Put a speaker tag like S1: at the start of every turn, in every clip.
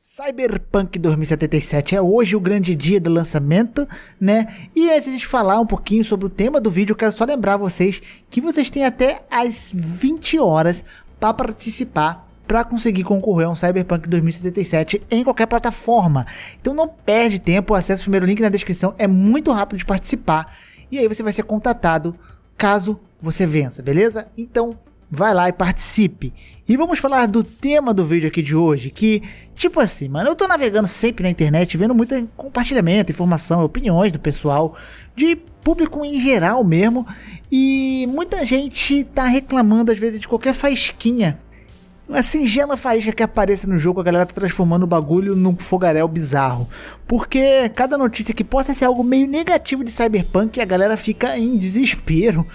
S1: Cyberpunk 2077 é hoje o grande dia do lançamento, né? E antes de falar um pouquinho sobre o tema do vídeo, eu quero só lembrar vocês que vocês têm até as 20 horas para participar para conseguir concorrer a um Cyberpunk 2077 em qualquer plataforma. Então não perde tempo, acesse o primeiro link na descrição, é muito rápido de participar e aí você vai ser contatado caso você vença, beleza? Então vai lá e participe. E vamos falar do tema do vídeo aqui de hoje, que, tipo assim, mano, eu tô navegando sempre na internet, vendo muito compartilhamento, informação, opiniões do pessoal, de público em geral mesmo, e muita gente tá reclamando às vezes de qualquer faísquinha. Uma singela faísca que aparece no jogo, a galera tá transformando o bagulho num fogaréu bizarro. Porque cada notícia que possa ser algo meio negativo de Cyberpunk, a galera fica em desespero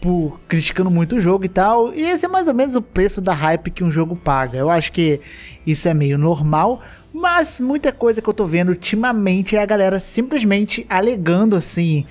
S1: tipo, criticando muito o jogo e tal. E esse é mais ou menos o preço da hype que um jogo paga. Eu acho que isso é meio normal, mas muita coisa que eu tô vendo ultimamente é a galera simplesmente alegando assim,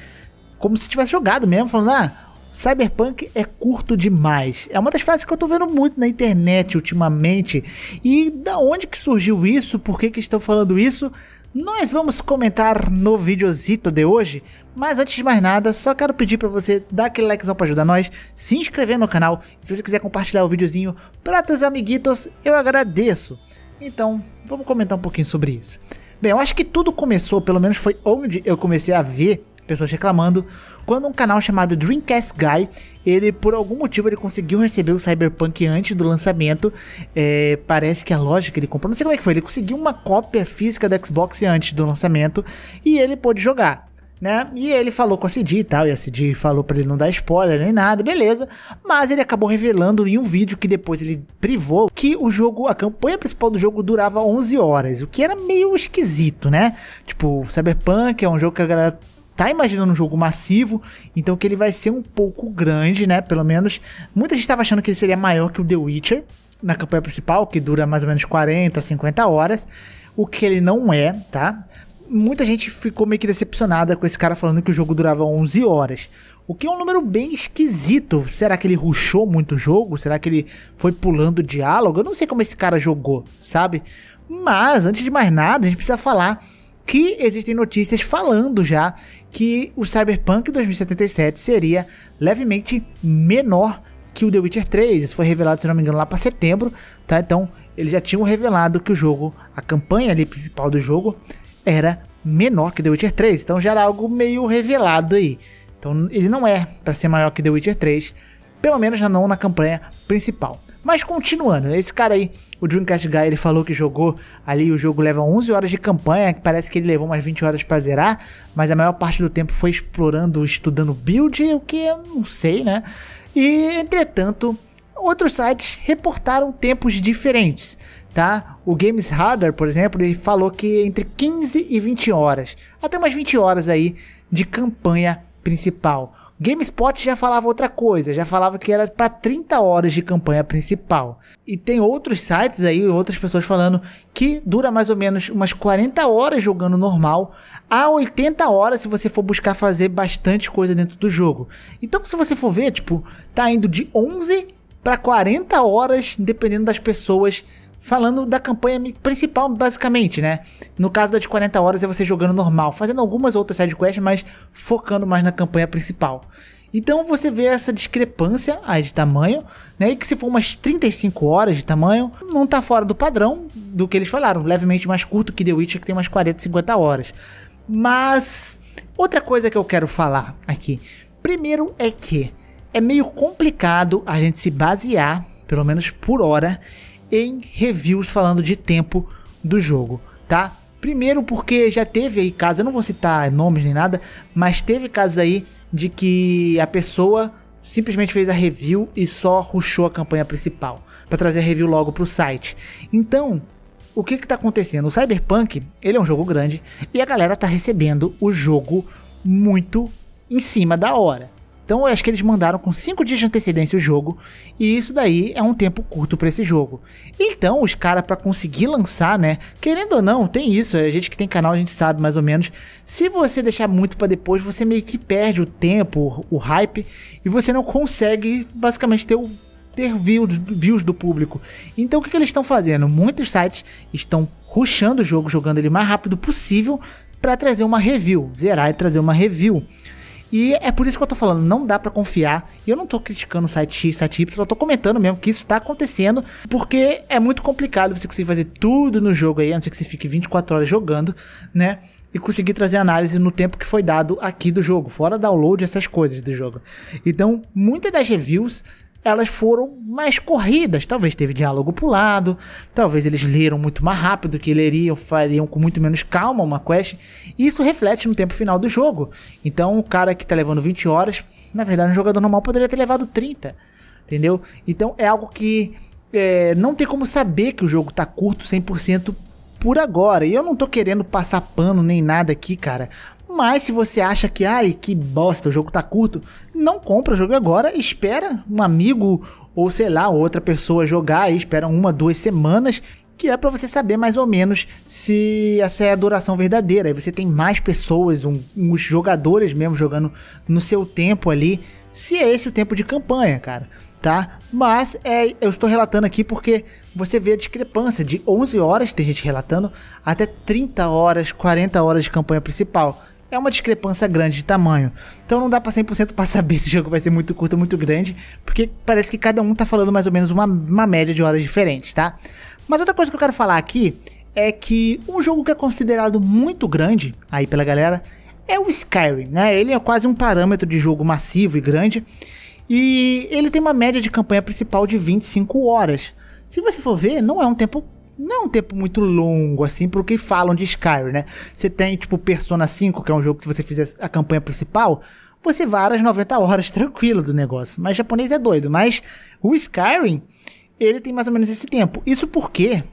S1: como se tivesse jogado mesmo, falando, ah. Cyberpunk é curto demais. É uma das frases que eu tô vendo muito na internet ultimamente. E da onde que surgiu isso? Por que que estão falando isso? nós vamos comentar no videozito de hoje, mas antes de mais nada, só quero pedir para você dar aquele likezão para ajudar nós, se inscrever no canal, e se você quiser compartilhar o videozinho para seus amiguitos, eu agradeço. Então, vamos comentar um pouquinho sobre isso. Bem, eu acho que tudo começou, pelo menos foi onde eu comecei a ver pessoas reclamando, quando um canal chamado Dreamcast Guy, ele por algum motivo ele conseguiu receber o Cyberpunk antes do lançamento, é, parece que é a loja que ele comprou, não sei como é que foi, ele conseguiu uma cópia física do Xbox antes do lançamento e ele pôde jogar. Né? E ele falou com a CD e tal, e a CD falou para ele não dar spoiler nem nada, beleza. Mas ele acabou revelando em um vídeo que depois ele privou que o jogo, a campanha principal do jogo durava 11 horas, o que era meio esquisito, né? Tipo, Cyberpunk é um jogo que a galera tá imaginando um jogo massivo, então que ele vai ser um pouco grande, né? Pelo menos muita gente estava achando que ele seria maior que o The Witcher na campanha principal, que dura mais ou menos 40, 50 horas, o que ele não é, tá? Muita gente ficou meio que decepcionada com esse cara falando que o jogo durava 11 horas. O que é um número bem esquisito. Será que ele ruxou muito o jogo? Será que ele foi pulando diálogo? Eu não sei como esse cara jogou, sabe? Mas, antes de mais nada, a gente precisa falar que existem notícias falando já que o Cyberpunk 2077 seria levemente menor que o The Witcher 3. Isso foi revelado, se não me engano, lá para setembro, tá? Então, eles já tinham revelado que o jogo, a campanha ali principal do jogo era menor que The Witcher 3. Então, já era algo meio revelado aí. Então, ele não é para ser maior que The Witcher 3, pelo menos já não na campanha principal. Mas continuando, esse cara aí, o Dreamcast Guy, ele falou que jogou ali, o jogo leva 11 horas de campanha, que parece que ele levou umas 20 horas pra zerar, mas a maior parte do tempo foi explorando, estudando build, o que eu não sei, né? E, entretanto, outros sites reportaram tempos diferentes, tá? O Games Radar, por exemplo, ele falou que entre 15 e 20 horas, até umas 20 horas aí de campanha principal. GameSpot já falava outra coisa, já falava que era para 30 horas de campanha principal. E tem outros sites aí, outras pessoas falando que dura mais ou menos umas 40 horas jogando normal, a 80 horas se você for buscar fazer bastante coisa dentro do jogo. Então, se você for ver, tipo, tá indo de 11 para 40 horas, dependendo das pessoas. Falando da campanha principal, basicamente, né? No caso das 40 horas, é você jogando normal, fazendo algumas outras sidequests, mas focando mais na campanha principal. Então você vê essa discrepância aí de tamanho, né? E que se for umas 35 horas de tamanho, não tá fora do padrão do que eles falaram, levemente mais curto que The Witcher, que tem umas 40, 50 horas. Mas outra coisa que eu quero falar aqui. Primeiro é que é meio complicado a gente se basear, pelo menos por hora, em reviews falando de tempo do jogo, tá? Primeiro porque já teve aí casos, eu não vou citar nomes nem nada, mas teve casos aí de que a pessoa simplesmente fez a review e só ruxou a campanha principal para trazer a review logo para o site. Então, o que está acontecendo? O Cyberpunk ele é um jogo grande e a galera está recebendo o jogo muito em cima da hora. Então eu acho que eles mandaram com 5 dias de antecedência o jogo, e isso daí é um tempo curto para esse jogo. Então os caras para conseguir lançar, né, querendo ou não, tem isso, a gente que tem canal a gente sabe mais ou menos. Se você deixar muito para depois, você meio que perde o tempo, o hype, e você não consegue basicamente ter o ter views, views, do público. Então o que, que eles estão fazendo? Muitos sites estão rushando o jogo, jogando ele o mais rápido possível para trazer uma review, zerar e trazer uma review. E é por isso que eu tô falando, não dá para confiar. E eu não tô criticando o site X, site Y, eu tô comentando mesmo que isso tá acontecendo, porque é muito complicado você conseguir fazer tudo no jogo aí, a não ser que você fique 24 horas jogando, né? E conseguir trazer análise no tempo que foi dado aqui do jogo, fora download, essas coisas do jogo. Então, muitas das reviews elas foram mais corridas. Talvez teve diálogo pulado, talvez eles leram muito mais rápido que leriam, fariam com muito menos calma uma quest. isso reflete no tempo final do jogo. Então, o cara que está levando 20 horas, na verdade, um jogador normal poderia ter levado 30, entendeu? Então, é algo que é, não tem como saber que o jogo está curto 100% por agora. E eu não tô querendo passar pano nem nada aqui, cara. Mas se você acha que, ai, que bosta, o jogo tá curto, não compra o jogo agora, espera um amigo ou sei lá, outra pessoa jogar e espera uma, duas semanas, que é para você saber mais ou menos se essa é a duração verdadeira. Aí você tem mais pessoas, um, uns jogadores mesmo jogando no seu tempo ali, se é esse o tempo de campanha, cara tá? Mas é, eu estou relatando aqui porque você vê a discrepância de 11 horas, tem gente relatando, até 30 horas, 40 horas de campanha principal é uma discrepância grande de tamanho. Então não dá para 100% para saber se o jogo vai ser muito curto ou muito grande, porque parece que cada um tá falando mais ou menos uma, uma média de horas diferente, tá? Mas outra coisa que eu quero falar aqui é que um jogo que é considerado muito grande aí pela galera é o Skyrim, né? Ele é quase um parâmetro de jogo massivo e grande. E ele tem uma média de campanha principal de 25 horas. Se você for ver, não é um tempo não é um tempo muito longo, assim, pro que falam de Skyrim, né? Você tem, tipo, Persona 5, que é um jogo que se você fizer a campanha principal, você vara as 90 horas tranquilo do negócio. Mas japonês é doido. Mas o Skyrim, ele tem mais ou menos esse tempo. Isso porque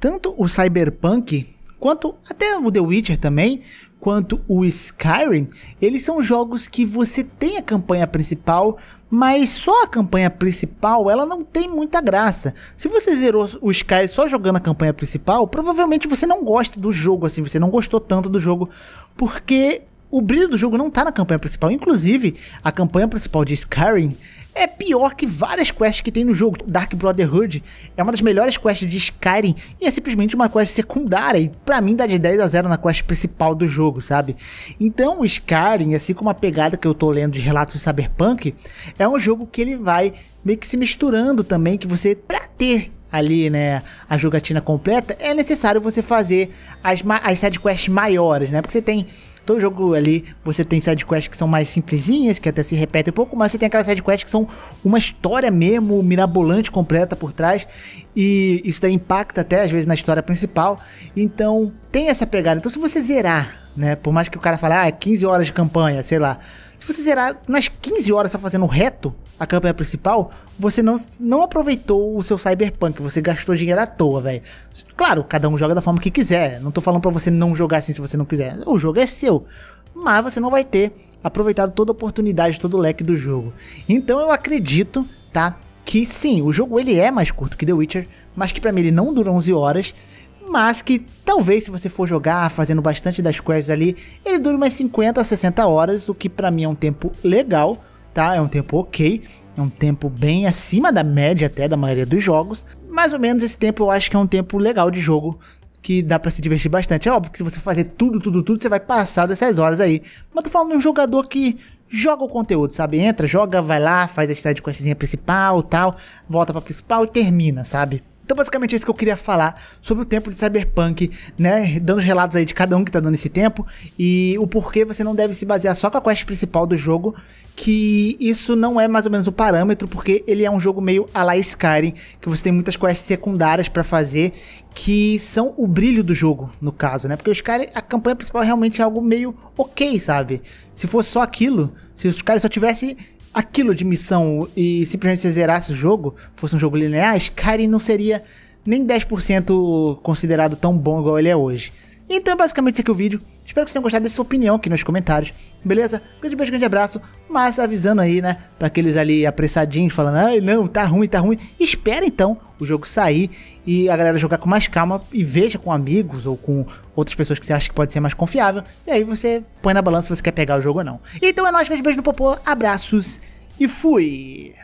S1: tanto o Cyberpunk quanto até o The Witcher também, quanto o Skyrim, eles são jogos que você tem a campanha principal, mas só a campanha principal ela não tem muita graça. Se você zerou o Skyrim só jogando a campanha principal, provavelmente você não gosta do jogo assim, você não gostou tanto do jogo, porque o brilho do jogo não está na campanha principal. Inclusive, a campanha principal de Skyrim, é pior que várias quests que tem no jogo. Dark Brotherhood é uma das melhores quests de Skyrim e é simplesmente uma quest secundária e para mim dá de 10 a 0 na quest principal do jogo, sabe? Então o Skyrim, assim como a pegada que eu tô lendo de relatos de Cyberpunk, é um jogo que ele vai meio que se misturando também, que você pra ter ali, né, a jogatina completa, é necessário você fazer as, as sidequests maiores, né? Porque você tem Todo jogo ali você tem sidequests que são mais simplesinhas, que até se repetem um pouco, mas você tem aquelas sidequests que são uma história mesmo, mirabolante, completa por trás. E isso daí impacta até às vezes na história principal. Então tem essa pegada. Então se você zerar né? Por mais que o cara fale, ah, é 15 horas de campanha, sei lá. Se você zerar nas 15 horas só fazendo reto a campanha principal, você não, não aproveitou o seu cyberpunk, você gastou dinheiro à toa, velho. Claro, cada um joga da forma que quiser. Não tô falando para você não jogar assim se você não quiser. O jogo é seu. Mas você não vai ter aproveitado toda a oportunidade, todo o leque do jogo. Então eu acredito, tá? Que sim, o jogo ele é mais curto que The Witcher, mas que para mim ele não dura 11 horas mas que talvez se você for jogar fazendo bastante das quests ali, ele dure umas 50 a 60 horas, o que para mim é um tempo legal, tá? É um tempo ok, é um tempo bem acima da média até da maioria dos jogos. Mais ou menos esse tempo eu acho que é um tempo legal de jogo, que dá para se divertir bastante. É óbvio que se você fazer tudo, tudo, tudo, você vai passar dessas horas aí. Mas tô falando de um jogador que joga o conteúdo, sabe? Entra, joga, vai lá, faz a de questzinha principal, tal, volta para principal e termina, sabe? Então, basicamente, é isso que eu queria falar sobre o tempo de Cyberpunk, né? Dando os relatos aí de cada um que tá dando esse tempo e o porquê você não deve se basear só com a quest principal do jogo, que isso não é mais ou menos o parâmetro, porque ele é um jogo meio a la Skyrim, que você tem muitas quests secundárias para fazer, que são o brilho do jogo, no caso, né? Porque o Skyrim, a campanha principal é realmente é algo meio ok, sabe? Se fosse só aquilo, se os caras só tivessem aquilo de missão e simplesmente você zerasse o jogo, fosse um jogo linear, Skyrim não seria nem 10% considerado tão bom igual ele é hoje. Então é basicamente isso aqui o vídeo. Espero que vocês tenham gostado dessa opinião aqui nos comentários, beleza? Grande beijo, grande abraço, mas avisando aí, né, para aqueles ali apressadinhos falando, ai não, tá ruim, tá ruim. Espera então o jogo sair e a galera jogar com mais calma e veja com amigos ou com outras pessoas que você acha que pode ser mais confiável. E aí você põe na balança se você quer pegar o jogo ou não. Então é nóis, grande beijo no popô, abraços e fui!